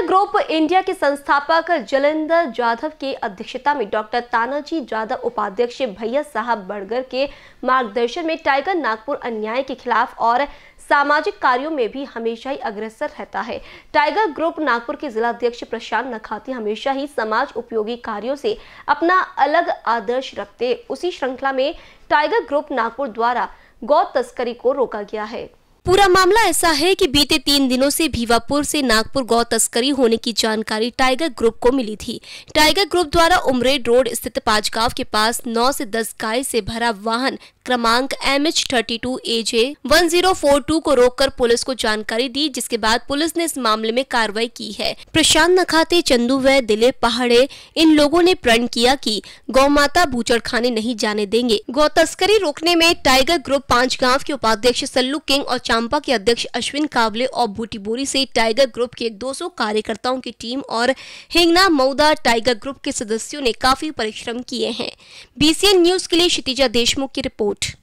Tata group India के संस्थापक जलंधर जाधव की अध्यक्षता में डॉक्टर तानाजी जाधव उपाध्यक्ष भैया साहब बड़गर के मार्गदर्शन में टाइगर नागपुर अन्याय के खिलाफ और सामाजिक कार्यों में भी हमेशा ही अग्रसर रहता है टाइगर ग्रुप नागपुर के जिला अध्यक्ष प्रशांत नखाती हमेशा ही समाज उपयोगी कार्यों से अपना अलग आदर्श रखते उसी श्रृंखला में टाइगर ग्रुप नागपुर द्वारा गौ तस्करी को रोका गया है पूरा मामला ऐसा है कि बीते तीन दिनों से भीवापुर से नागपुर गौ तस्करी होने की जानकारी टाइगर ग्रुप को मिली थी टाइगर ग्रुप द्वारा उमरेड रोड स्थित गाँव के पास 9 से 10 गाय से भरा वाहन क्रमांक M H thirty two A J one zero four two को रोक कर पुलिस को जानकारी दी जिसके बाद पुलिस ने इस मामले में कार्रवाई की है प्रशांत नखाते चंदू व दिलीप पहाड़े इन लोगों ने प्रण किया कि गौ माता भूचड़ खाने नहीं जाने देंगे गौ तस्करी रोकने में टाइगर ग्रुप पांच गाँव के उपाध्यक्ष सल्लू किंग और चांपा के अध्यक्ष अश्विन काबले और बूटीबोरी से टाइगर ग्रुप के 200 कार्यकर्ताओं की टीम और हिंगना मऊदा टाइगर ग्रुप के सदस्यों ने काफी परिश्रम किए हैं बीसीएन न्यूज के लिए क्षितिजा देशमुख की रिपोर्ट